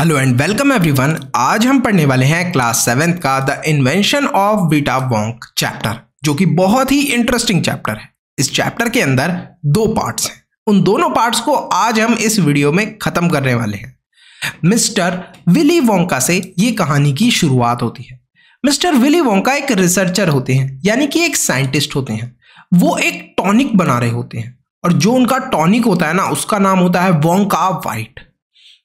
hello and welcome everyone आज हम पढ़ने वाले हैं क्लास सेवेंथ का the invention of Vita Wonk chapter जो कि बहुत ही इंटरेस्टिंग चैप्टर है इस चैप्टर के अंदर दो पार्ट्स हैं उन दोनों पार्ट्स को आज हम इस वीडियो में ख़त्म करने वाले हैं मिस्टर विली वोंका से ये कहानी की शुरुआत होती है मिस्टर विली वोंका एक रिसर्चर होते हैं यानी कि एक साइंटिस्ट होते हैं वो एक टॉनिक बना रहे होते हैं और जो उनका टॉनिक होता है ना उसका नाम होता है वोंका वाइट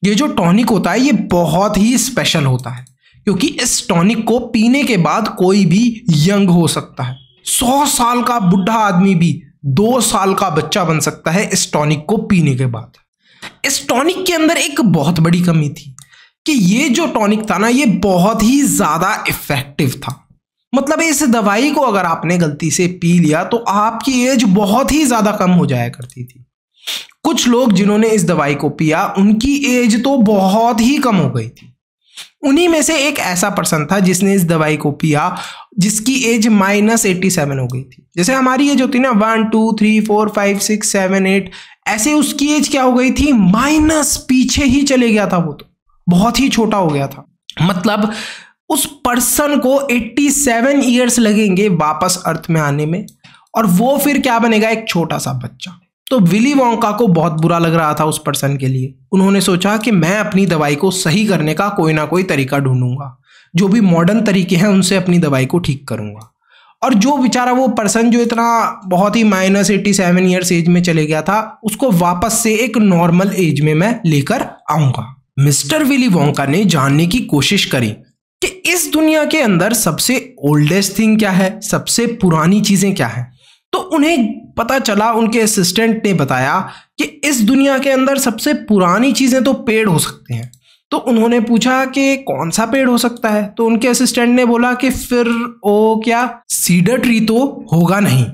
ये जो टॉनिक होता है ये बहुत ही स्पेशल होता है क्योंकि इस टॉनिक को पीने के बाद कोई भी यंग हो सकता है सौ साल का बुढ़ा आदमी भी दो साल का बच्चा बन सकता है इस टॉनिक को पीने के बाद इस टॉनिक के अंदर एक बहुत बड़ी कमी थी कि ये जो टॉनिक था ना ये बहुत ही ज़्यादा इफ़ेक्टिव था मतलब इस दवाई को अगर आपने गलती से पी लिया तो आपकी एज बहुत ही ज़्यादा कम हो जाया करती थी कुछ लोग जिन्होंने इस दवाई को पिया उनकी एज तो बहुत ही कम हो गई थी उन्हीं में से एक ऐसा पर्सन था जिसने इस दवाई को पिया जिसकी एज माइनस एट्टी सेवन हो गई थी जैसे हमारी एज होती ना one two three four five six seven eight ऐसे उसकी एज क्या हो गई थी माइनस पीछे ही चले गया था वो तो बहुत ही छोटा हो गया था मतलब उस पर्सन को 87 सेवन ईयर्स लगेंगे वापस अर्थ में आने में और वो फिर क्या बनेगा एक छोटा सा बच्चा तो विली वोंका को बहुत बुरा लग रहा था उस पर्सन के लिए उन्होंने सोचा कि मैं अपनी दवाई को सही करने का कोई ना कोई तरीका ढूंढूंगा जो भी मॉडर्न तरीके हैं उनसे अपनी दवाई को ठीक करूंगा और जो बेचारा वो पर्सन जो इतना बहुत ही minus eighty seven years age में चले गया था उसको वापस से एक नॉर्मल एज में मैं लेकर आऊंगा मिस्टर विली वोंका ने जानने की कोशिश करी कि इस दुनिया के अंदर सबसे ओल्डेस्ट थिंग क्या है सबसे पुरानी चीज़ें क्या है तो उन्हें पता चला उनके असिस्टेंट ने बताया कि इस दुनिया के अंदर सबसे पुरानी चीज़ें तो पेड़ हो सकते हैं तो उन्होंने पूछा कि कौन सा पेड़ हो सकता है तो उनके असिस्टेंट ने बोला कि फिर ओ क्या सीडर ट्री तो होगा नहीं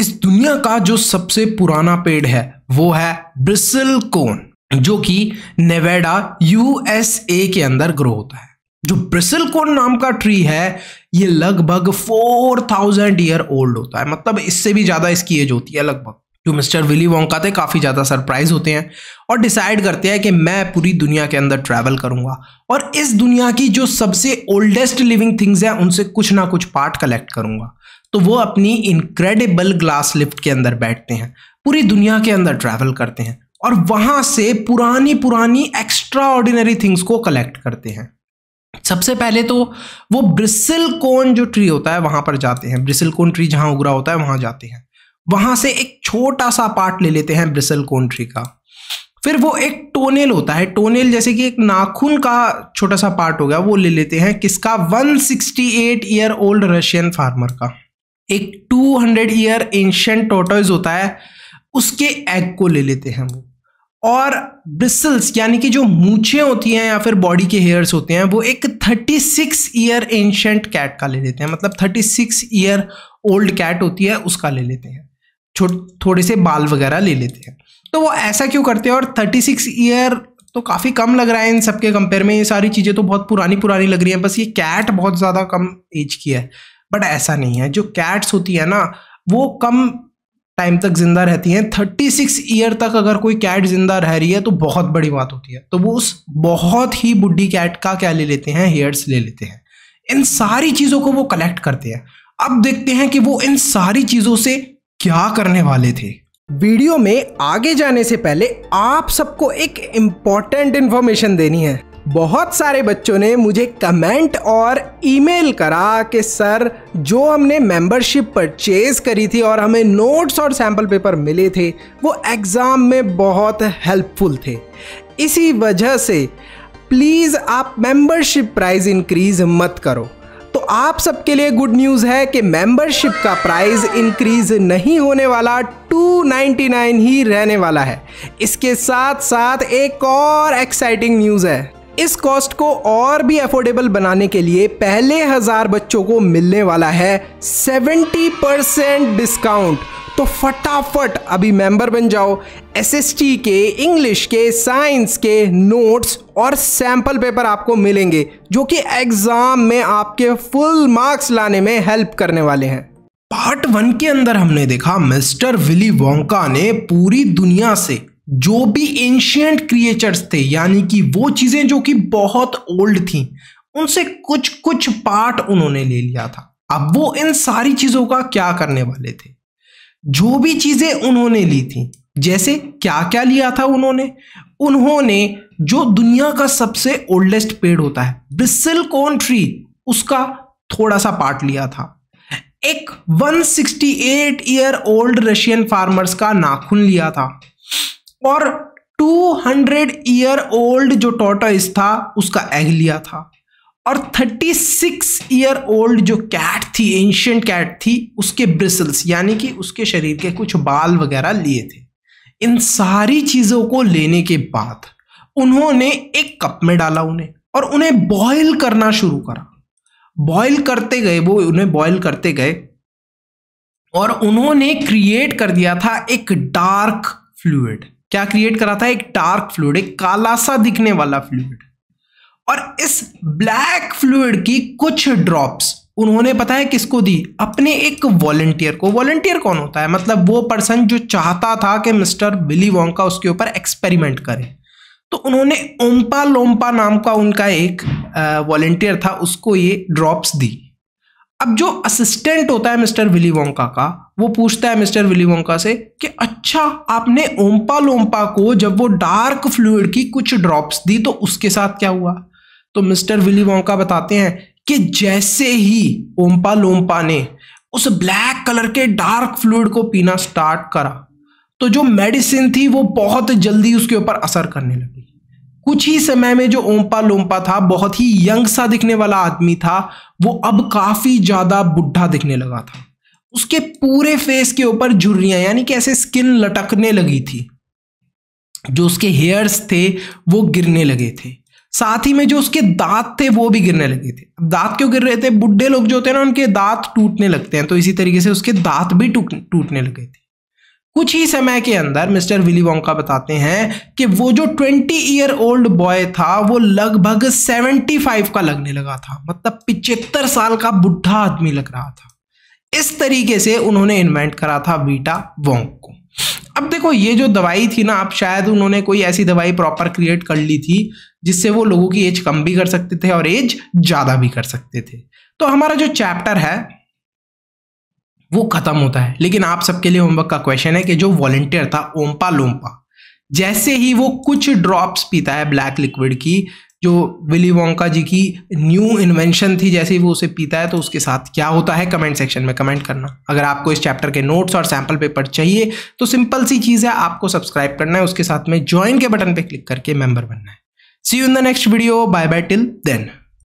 इस दुनिया का जो सबसे पुराना पेड़ है वो है ब्रिसल कोन जो कि नेवेडा यूएसए के अंदर ग्रो होता है जो ब्रिसल कोन नाम का ट्री है ये लगभग फोर थाउजेंड ईयर ओल्ड होता है मतलब इससे भी ज़्यादा इसकी एज होती है लगभग जो मिस्टर विली वोंका थे काफ़ी ज़्यादा सरप्राइज होते हैं और डिसाइड करते हैं कि मैं पूरी दुनिया के अंदर ट्रैवल करूंगा और इस दुनिया की जो सबसे ओल्डेस्ट लिविंग थिंग्स हैं उनसे कुछ ना कुछ पार्ट कलेक्ट करूंगा तो वो अपनी इनक्रेडिबल ग्लास लिफ्ट के अंदर बैठते हैं पूरी दुनिया के अंदर ट्रैवल करते हैं और वहाँ से पुरानी पुरानी एक्स्ट्रा ऑर्डिनरी थिंग्स को कलेक्ट करते हैं सबसे पहले तो वो ब्रिसल कोन जो ट्री होता है वहां पर जाते हैं ब्रिसल कोन ट्री जहां उगरा होता है वहां जाते हैं वहां से एक छोटा सा पार्ट ले लेते हैं ब्रिसल कोन ट्री का फिर वो एक टोनेल होता है टोनेल जैसे कि एक नाखून का छोटा सा पार्ट हो गया वो ले लेते हैं किसका 168 ईयर ओल्ड रशियन फार्मर का एक 200 ईयर एंशंट टोटोइज होता है उसके एग को ले लेते हैं वो और ब्रिसल्स यानी कि जो मूछें होती हैं या फिर बॉडी के हेयर्स होते हैं वो एक 36 ईयर एंशंट कैट का ले लेते हैं मतलब 36 ईयर ओल्ड कैट होती है उसका ले लेते हैं छोट थोड़े से बाल वगैरह ले लेते हैं तो वो ऐसा क्यों करते हैं और 36 ईयर तो काफ़ी कम लग रहा है इन सबके कंपेयर में ये सारी चीज़ें तो बहुत पुरानी पुरानी लग रही हैं बस ये कैट बहुत ज़्यादा कम एज की है बट ऐसा नहीं है जो कैट्स होती है ना वो कम टाइम तक जिंदा रहती हैं सिक्स ईयर तक अगर कोई कैट जिंदा रह रही है तो बहुत बड़ी बात होती है तो वो उस बहुत ही बुढ़ी कैट का क्या ले लेते हैं हेयर्स ले लेते हैं इन सारी चीज़ों को वो कलेक्ट करते हैं अब देखते हैं कि वो इन सारी चीज़ों से क्या करने वाले थे वीडियो में आगे जाने से पहले आप सबको एक इम्पॉर्टेंट इन्फॉर्मेशन देनी है बहुत सारे बच्चों ने मुझे कमेंट और ईमेल करा कि सर जो हमने मेंबरशिप परचेज करी थी और हमें नोट्स और सैम्पल पेपर मिले थे वो एग्ज़ाम में बहुत हेल्पफुल थे इसी वजह से प्लीज़ आप मेंबरशिप प्राइस इंक्रीज़ मत करो तो आप सबके लिए गुड न्यूज़ है कि मेंबरशिप का प्राइस इंक्रीज नहीं होने वाला 299 ही रहने वाला है इसके साथ साथ एक और एक्साइटिंग न्यूज़ है इस कॉस्ट को और भी अफोर्डेबल बनाने के लिए पहले हजार बच्चों को मिलने वाला है 70 परसेंट डिस्काउंट तो फटाफट अभी मेंबर बन जाओ एसएसटी के इंग्लिश के साइंस के नोट्स और सैंपल पेपर आपको मिलेंगे जो कि एग्ज़ाम में आपके फुल मार्क्स लाने में हेल्प करने वाले हैं पार्ट वन के अंदर हमने देखा मिस्टर विली वोंका ने पूरी दुनिया से जो भी एंशियंट क्रिएचर्स थे यानी कि वो चीज़ें जो कि बहुत ओल्ड थी उनसे कुछ कुछ पार्ट उन्होंने ले लिया था अब वो इन सारी चीज़ों का क्या करने वाले थे जो भी चीज़ें उन्होंने ली थी जैसे क्या क्या लिया था उन्होंने उन्होंने जो दुनिया का सबसे ओल्डेस्ट पेड़ होता है ब्रिसल कॉन ट्री उसका थोड़ा सा पार्ट लिया था एक 168 ईयर ओल्ड रशियन फार्मर्स का नाखून लिया था और 200 ईयर ओल्ड जो टोटस था उसका एग लिया था और 36 ईयर ओल्ड जो कैट थी एंशियंट कैट थी उसके ब्रिसल्स यानी कि उसके शरीर के कुछ बाल वगैरह लिए थे इन सारी चीज़ों को लेने के बाद उन्होंने एक कप में डाला उन्हें और उन्हें बॉयल करना शुरू करा बॉयल करते गए वो उन्हें बॉयल करते गए और उन्होंने क्रिएट कर दिया था एक डार्क फ्लूड क्या क्रिएट करा था एक डार्क फ्लूड एक काला सा दिखने वाला फ्लूड और इस ब्लैक फ्लूड की कुछ ड्रॉप्स उन्होंने पता है किसको दी अपने एक वॉलेंटियर को वॉलेंटियर कौन होता है मतलब वो पर्सन जो चाहता था कि मिस्टर बिली वोंका उसके ऊपर एक्सपेरिमेंट करे तो उन्होंने ओम्पा लोम्पा नाम का उनका एक वॉलेंटियर था उसको ये ड्रॉप्स दी अब जो असिस्टेंट होता है मिस्टर विली वोंका का वो पूछता है मिस्टर विलीवोंका से कि अच्छा आपने ओम्पा लोम्पा को जब वो डार्क फ्लूड की कुछ ड्रॉप्स दी तो उसके साथ क्या हुआ तो मिस्टर विलीवोंका बताते हैं कि जैसे ही ओम्पा लोम्पा ने उस ब्लैक कलर के डार्क फ्लूड को पीना स्टार्ट करा तो जो मेडिसिन थी वो बहुत जल्दी उसके ऊपर असर करने लगी कुछ ही समय में जो ओम्पा लोम्पा था बहुत ही यंग सा दिखने वाला आदमी था वो अब काफ़ी ज़्यादा बुढ़ा दिखने लगा था उसके पूरे फेस के ऊपर झुर्रियां यानी कि ऐसे स्किन लटकने लगी थी जो उसके हेयर्स थे वो गिरने लगे थे साथ ही में जो उसके दांत थे वो भी गिरने लगे थे दांत क्यों गिर रहे थे बुढ़े लोग जो होते हैं ना उनके दांत टूटने लगते हैं तो इसी तरीके से उसके दांत भी टूटने लगे थे कुछ ही समय के अंदर मिस्टर विली वोंका बताते हैं कि वो जो ट्वेंटी ईयर ओल्ड बॉय था वो लगभग सेवेंटी फाइव का लगने लगा था मतलब पिचहत्तर साल का बुढ़ा आदमी लग रहा था इस तरीके से उन्होंने इन्वेंट करा था बीटा वोंग को अब देखो ये जो दवाई थी ना आप शायद उन्होंने कोई ऐसी दवाई प्रॉपर क्रिएट कर ली थी जिससे वो लोगों की एज कम भी कर सकते थे और एज ज़्यादा भी कर सकते थे तो हमारा जो चैप्टर है वो ख़त्म होता है लेकिन आप सबके लिए होमवर्क का क्वेश्चन है कि जो वॉलेंटियर था ओम्पा लोम्पा जैसे ही वो कुछ ड्रॉप्स पीता है ब्लैक लिक्विड की जो विली वोंका जी की न्यू इन्वेंशन थी जैसे ही वो उसे पीता है तो उसके साथ क्या होता है कमेंट सेक्शन में कमेंट करना अगर आपको इस चैप्टर के नोट्स और सैम्पल पेपर चाहिए तो सिंपल सी चीज़ है आपको सब्सक्राइब करना है उसके साथ में ज्वाइन के बटन पर क्लिक करके मेंबर बनना है see you in the next video bye bye till then